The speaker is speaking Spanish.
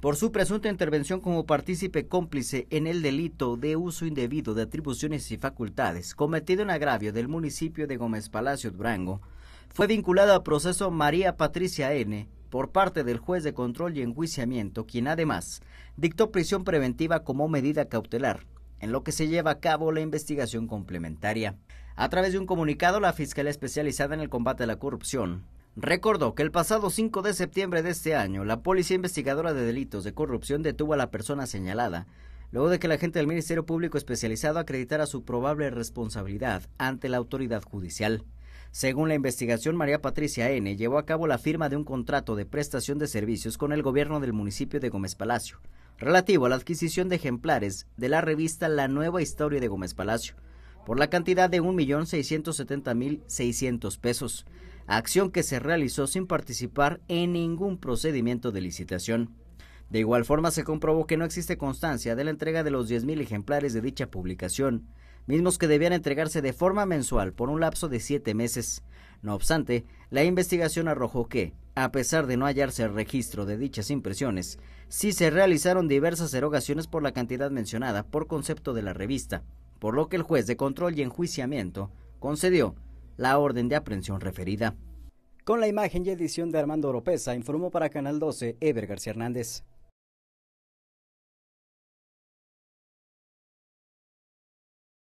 por su presunta intervención como partícipe cómplice en el delito de uso indebido de atribuciones y facultades cometido en agravio del municipio de Gómez Palacio Durango, fue vinculado al proceso María Patricia N por parte del juez de control y enjuiciamiento, quien además dictó prisión preventiva como medida cautelar, en lo que se lleva a cabo la investigación complementaria. A través de un comunicado, la Fiscalía Especializada en el Combate a la Corrupción Recordó que el pasado 5 de septiembre de este año, la Policía Investigadora de Delitos de Corrupción detuvo a la persona señalada, luego de que la agente del Ministerio Público Especializado acreditara su probable responsabilidad ante la autoridad judicial. Según la investigación, María Patricia N. llevó a cabo la firma de un contrato de prestación de servicios con el gobierno del municipio de Gómez Palacio, relativo a la adquisición de ejemplares de la revista La Nueva Historia de Gómez Palacio, por la cantidad de 1.670.600 pesos acción que se realizó sin participar en ningún procedimiento de licitación. De igual forma, se comprobó que no existe constancia de la entrega de los 10.000 ejemplares de dicha publicación, mismos que debían entregarse de forma mensual por un lapso de siete meses. No obstante, la investigación arrojó que, a pesar de no hallarse el registro de dichas impresiones, sí se realizaron diversas erogaciones por la cantidad mencionada por concepto de la revista, por lo que el juez de control y enjuiciamiento concedió la orden de aprehensión referida. Con la imagen y edición de Armando Oropesa, informó para Canal 12 Ever García Hernández.